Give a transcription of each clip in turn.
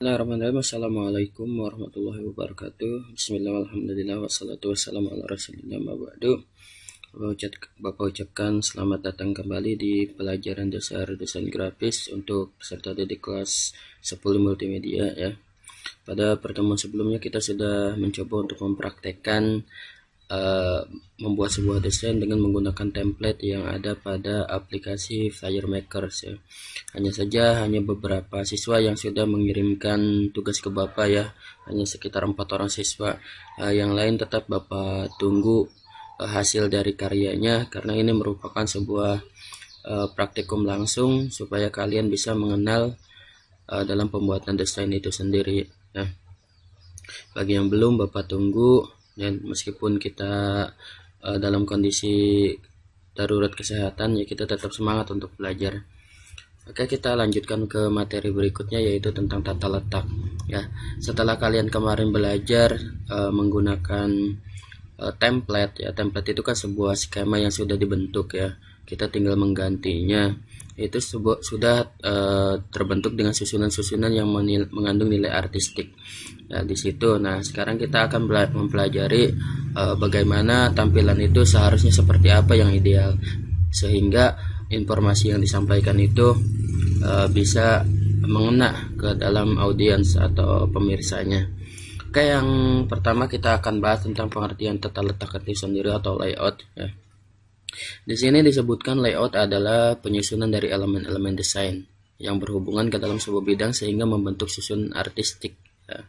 Bismillahirrahmanirrahim. Assalamualaikum warahmatullahi wabarakatuh. Bismillahirrahmanirrahim wassalatu wassalamu ala rasulillah ba'du. Bapak ucapkan selamat datang kembali di pelajaran dasar desain grafis untuk peserta didik kelas 10 multimedia ya. Pada pertemuan sebelumnya kita sudah mencoba untuk mempraktekkan uh, membuat sebuah desain dengan menggunakan template yang ada pada aplikasi Flyer ya. Hanya saja hanya beberapa siswa yang sudah mengirimkan tugas ke Bapak ya. Hanya sekitar empat orang siswa. Uh, yang lain tetap Bapak tunggu uh, hasil dari karyanya karena ini merupakan sebuah uh, praktikum langsung supaya kalian bisa mengenal uh, dalam pembuatan desain itu sendiri. ya. bagi yang belum Bapak tunggu ya meskipun kita uh, dalam kondisi darurat kesehatan ya kita tetap semangat untuk belajar Oke kita lanjutkan ke materi berikutnya yaitu tentang tata letak ya setelah kalian kemarin belajar uh, menggunakan uh, template ya template itu kan sebuah skema yang sudah dibentuk ya kita tinggal menggantinya itu sudah uh, terbentuk dengan susunan-susunan yang mengandung nilai artistik. Nah, di situ. Nah, sekarang kita akan mempelajari uh, bagaimana tampilan itu seharusnya seperti apa yang ideal sehingga informasi yang disampaikan itu uh, bisa mengena ke dalam audiens atau pemirsanya. Oke, yang pertama kita akan bahas tentang pengertian tata letak itu sendiri atau layout ya. Di sini disebutkan layout adalah penyusunan dari elemen-elemen desain yang berhubungan ke dalam sebuah bidang sehingga membentuk susun artistik. Ya.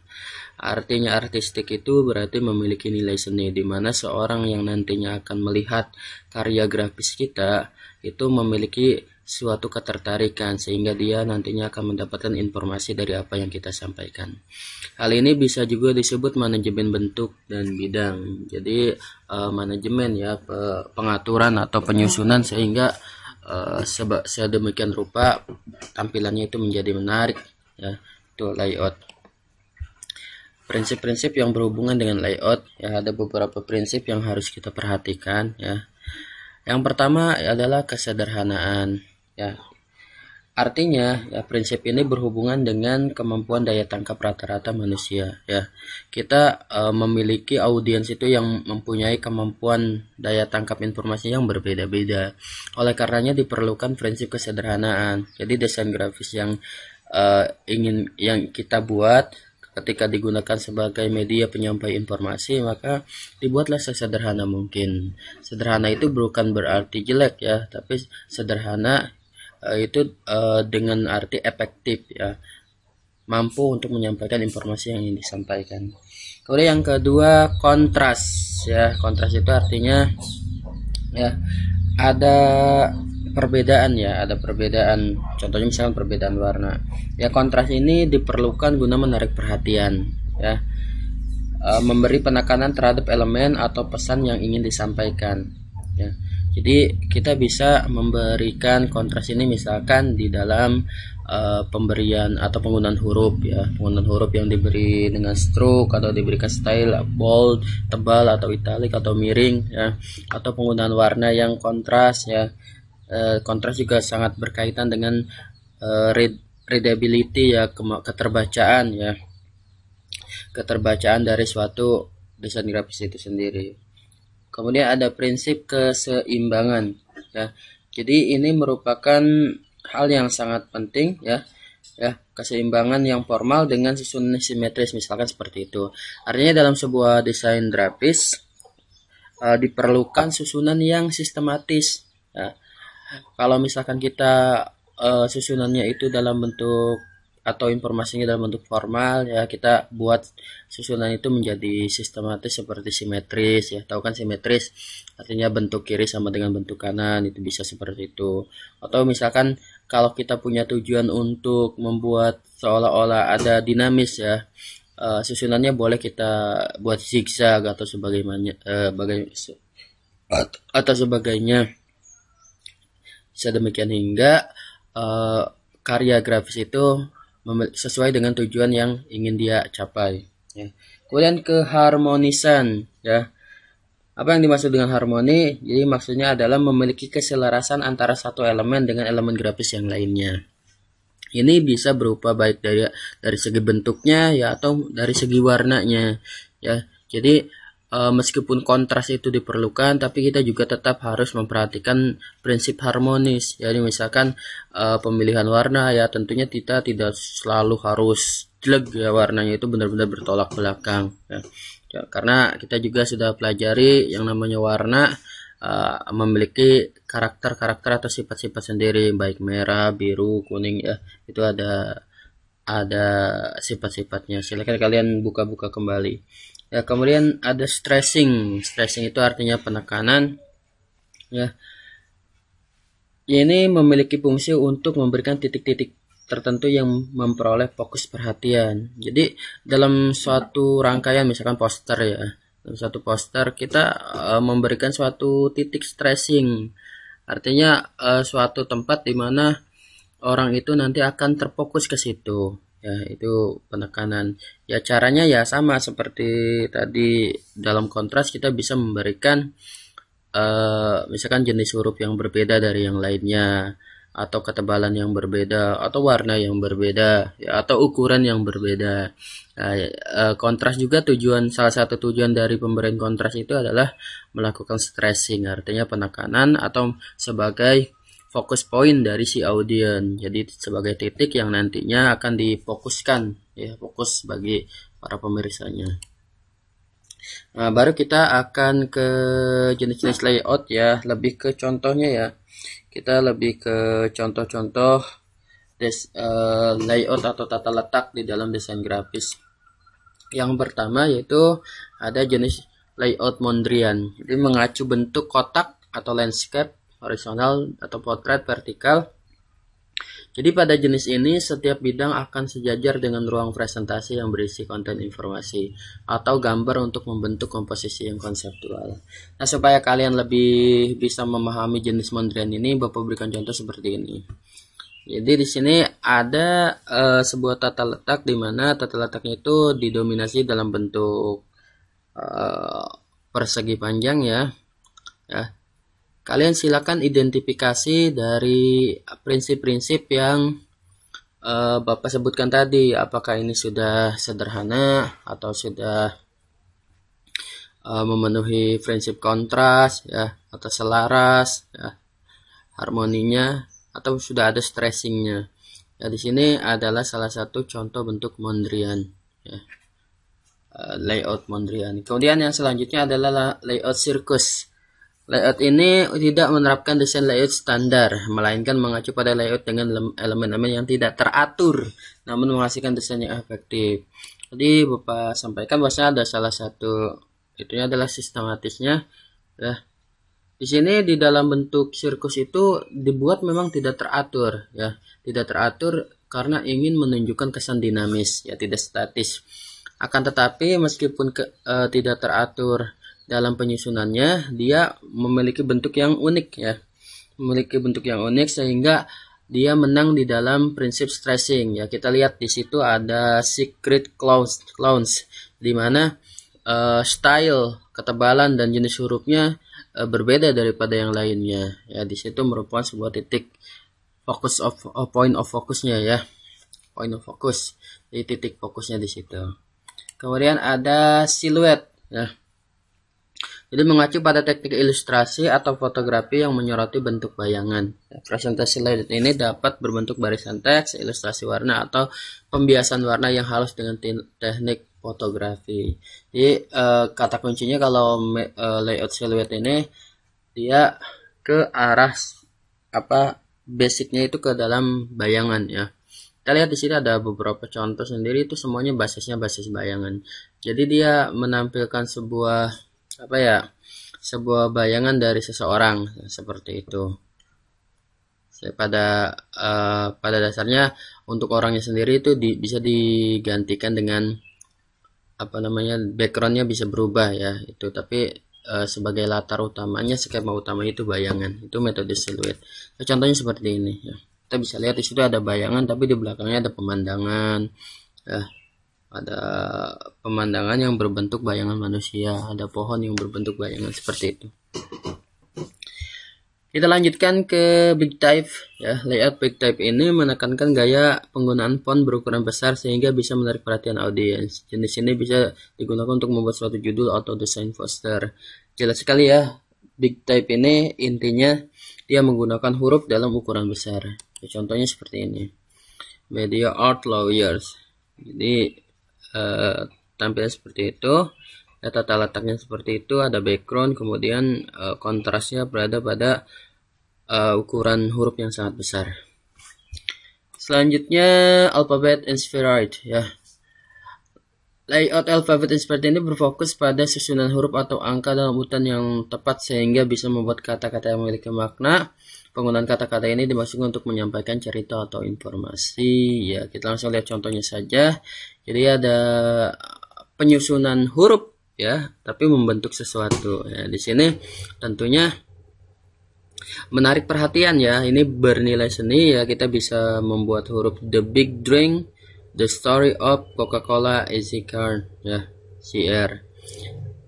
Artinya artistik itu berarti memiliki nilai seni di mana seorang yang nantinya akan melihat karya grafis kita itu memiliki suatu ketertarikan sehingga dia nantinya akan mendapatkan informasi dari apa yang kita sampaikan. Hal ini bisa juga disebut manajemen bentuk dan bidang. Jadi uh, manajemen ya pengaturan atau penyusunan sehingga uh, seba, sedemikian rupa tampilannya itu menjadi menarik ya itu layout. Prinsip-prinsip yang berhubungan dengan layout ya ada beberapa prinsip yang harus kita perhatikan ya. Yang pertama adalah kesederhanaan ya Artinya, ya, prinsip ini berhubungan dengan kemampuan daya tangkap rata-rata manusia. Ya, kita e, memiliki audiens itu yang mempunyai kemampuan daya tangkap informasi yang berbeda-beda. Oleh karenanya diperlukan prinsip kesederhanaan. Jadi desain grafis yang e, ingin yang kita buat ketika digunakan sebagai media penyampai informasi maka dibuatlah sesederhana mungkin. Sederhana itu bukan berarti jelek ya, tapi sederhana Eh, itu eh, dengan arti efektif ya mampu untuk menyampaikan informasi yang ingin disampaikan kemudian yang kedua kontras ya kontras itu artinya ya ada perbedaan ya ada perbedaan contohnya misalnya perbedaan warna ya kontras ini diperlukan guna menarik perhatian ya e, memberi penekanan terhadap elemen atau pesan yang ingin disampaikan ya jadi kita bisa memberikan kontras ini misalkan di dalam uh, pemberian atau penggunaan huruf ya, penggunaan huruf yang diberi dengan stroke atau diberikan style bold, tebal atau italic atau miring ya, atau penggunaan warna yang kontras ya. Uh, kontras juga sangat berkaitan dengan uh, read readability ya, keterbacaan ya. Keterbacaan dari suatu desain grafis itu sendiri. Kemudian ada prinsip keseimbangan ya. Jadi ini merupakan hal yang sangat penting ya. Ya, keseimbangan yang formal dengan susunan simetris misalkan seperti itu. Artinya dalam sebuah desain grafis uh, diperlukan susunan yang sistematis. Ya. Kalau misalkan kita uh, susunannya itu dalam bentuk atau informasinya dalam bentuk formal ya kita buat susunan itu menjadi sistematis seperti simetris ya tahu kan simetris artinya bentuk kiri sama dengan bentuk kanan itu bisa seperti itu atau misalkan kalau kita punya tujuan untuk membuat seolah-olah ada dinamis ya eh, susunannya boleh kita buat zigzag atau sebagainya eh, atau sebagainya sedemikian hingga uh, karya grafis itu sesuai dengan tujuan yang ingin dia capai. Ya. Kemudian keharmonisan, ya. Apa yang dimaksud dengan harmoni? Jadi maksudnya adalah memiliki keselarasan antara satu elemen dengan elemen grafis yang lainnya. Ini bisa berupa baik dari dari segi bentuknya ya atau dari segi warnanya, ya. Jadi Eh, meskipun kontras itu diperlukan tapi kita juga tetap harus memperhatikan prinsip harmonis jadi misalkan uh, pemilihan warna ya tentunya kita tidak selalu harus jelek ya warnanya itu benar-benar bertolak belakang ya. ya karena kita juga sudah pelajari yang namanya warna uh, memiliki karakter-karakter atau sifat-sifat sendiri baik merah, biru, kuning ya itu ada ada sifat-sifatnya. Silakan kalian buka-buka kembali ya kemudian ada stressing stressing itu artinya penekanan ya. ya ini memiliki fungsi untuk memberikan titik-titik tertentu yang memperoleh fokus perhatian jadi dalam suatu rangkaian misalkan poster ya dalam suatu poster kita uh, memberikan suatu titik stressing artinya uh, suatu tempat di mana orang itu nanti akan terfokus ke situ ya itu penekanan ya caranya ya sama seperti tadi dalam kontras kita bisa memberikan uh, misalkan jenis huruf yang berbeda dari yang lainnya atau ketebalan yang berbeda atau warna yang berbeda ya, atau ukuran yang berbeda nah, ya, eh, kontras juga tujuan salah satu tujuan dari pemberian kontras itu adalah melakukan stressing artinya penekanan atau sebagai fokus point dari si audiens. Jadi sebagai titik yang nantinya akan difokuskan ya, fokus bagi para pemirsanya. Nah, baru kita akan ke jenis-jenis layout ya, lebih ke contohnya ya. Kita lebih ke contoh-contoh des, uh, layout atau tata letak di dalam desain grafis. Yang pertama yaitu ada jenis layout Mondrian. Jadi mengacu bentuk kotak atau landscape horizontal atau potret vertikal. Jadi pada jenis ini setiap bidang akan sejajar dengan ruang presentasi yang berisi konten informasi atau gambar untuk membentuk komposisi yang konseptual. Nah, supaya kalian lebih bisa memahami jenis mondrian ini, Bapak berikan contoh seperti ini. Jadi di sini ada uh, sebuah tata letak di mana tata letaknya itu didominasi dalam bentuk uh, persegi panjang ya. Ya, kalian silakan identifikasi dari prinsip-prinsip yang uh, Bapak sebutkan tadi, apakah ini sudah sederhana atau sudah uh, memenuhi prinsip kontras ya atau selaras ya harmoninya atau sudah ada stressingnya. Ya di sini adalah salah satu contoh bentuk Mondrian ya. Eh, layout Mondrian. Kemudian yang selanjutnya adalah layout sirkus Layout ini tidak menerapkan desain layout standar, melainkan mengacu pada layout dengan elemen-elemen yang tidak teratur, namun menghasilkan desain yang efektif. Jadi Bapak sampaikan bahwasanya ada salah satu itunya adalah sistematisnya. Ya. Di sini di dalam bentuk sirkus itu dibuat memang tidak teratur ya, tidak teratur karena ingin menunjukkan kesan dinamis ya tidak statis. Akan tetapi meskipun ke, e, tidak teratur dalam penyusunannya dia memiliki bentuk yang unik ya memiliki bentuk yang unik sehingga dia menang di dalam prinsip stressing ya kita lihat di situ ada secret clowns clowns di mana uh, style ketebalan dan jenis hurufnya uh, berbeda daripada yang lainnya ya di situ merupakan sebuah titik fokus of uh, point of fokusnya ya point of focus di titik fokusnya di situ kemudian ada siluet ya jadi mengacu pada teknik ilustrasi atau fotografi yang menyoroti bentuk bayangan. Presentasi layout ini dapat berbentuk barisan teks, ilustrasi warna, atau pembiasan warna yang halus dengan teknik fotografi. Jadi e, kata kuncinya kalau me, e, layout siluet ini dia ke arah apa basicnya itu ke dalam bayangan ya. Kita lihat di sini ada beberapa contoh sendiri itu semuanya basisnya basis bayangan. Jadi dia menampilkan sebuah apa ya sebuah bayangan dari seseorang seperti itu pada uh, pada dasarnya untuk orangnya sendiri itu di, bisa digantikan dengan apa namanya backgroundnya bisa berubah ya itu tapi uh, sebagai latar utamanya skema utama itu bayangan itu metode siluet nah, contohnya seperti ini ya. kita bisa lihat di situ ada bayangan tapi di belakangnya ada pemandangan ya ada pemandangan yang berbentuk bayangan manusia, ada pohon yang berbentuk bayangan seperti itu. Kita lanjutkan ke big type ya. Layout big type ini menekankan gaya penggunaan font berukuran besar sehingga bisa menarik perhatian audiens. Jenis ini bisa digunakan untuk membuat suatu judul atau desain poster. Jelas sekali ya, big type ini intinya dia menggunakan huruf dalam ukuran besar. Contohnya seperti ini. Media art lawyers. Jadi uh, eh, tampil seperti itu ya, tata letaknya seperti itu ada background kemudian uh, kontrasnya berada pada uh, ukuran huruf yang sangat besar selanjutnya alphabet and spheroid ya Layout alfabet seperti ini berfokus pada susunan huruf atau angka dalam urutan yang tepat sehingga bisa membuat kata-kata yang memiliki makna Penggunaan kata-kata ini dimaksudkan untuk menyampaikan cerita atau informasi. Ya, kita langsung lihat contohnya saja. Jadi ada penyusunan huruf ya, tapi membentuk sesuatu. Ya, di sini tentunya menarik perhatian ya. Ini bernilai seni ya. Kita bisa membuat huruf the big drink, the story of Coca-Cola easy a car ya, CR.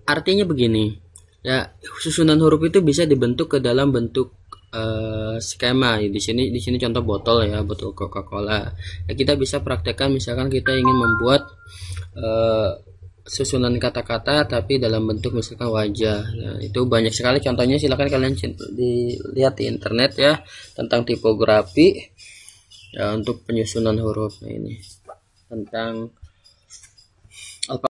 Artinya begini. Ya, susunan huruf itu bisa dibentuk ke dalam bentuk uh, skema di sini di sini contoh botol ya botol Coca-Cola ya, kita bisa praktekkan misalkan kita ingin membuat uh, susunan kata-kata tapi dalam bentuk misalkan wajah nah, itu banyak sekali contohnya silahkan kalian dilihat di internet ya tentang tipografi ya, untuk penyusunan huruf nah, ini tentang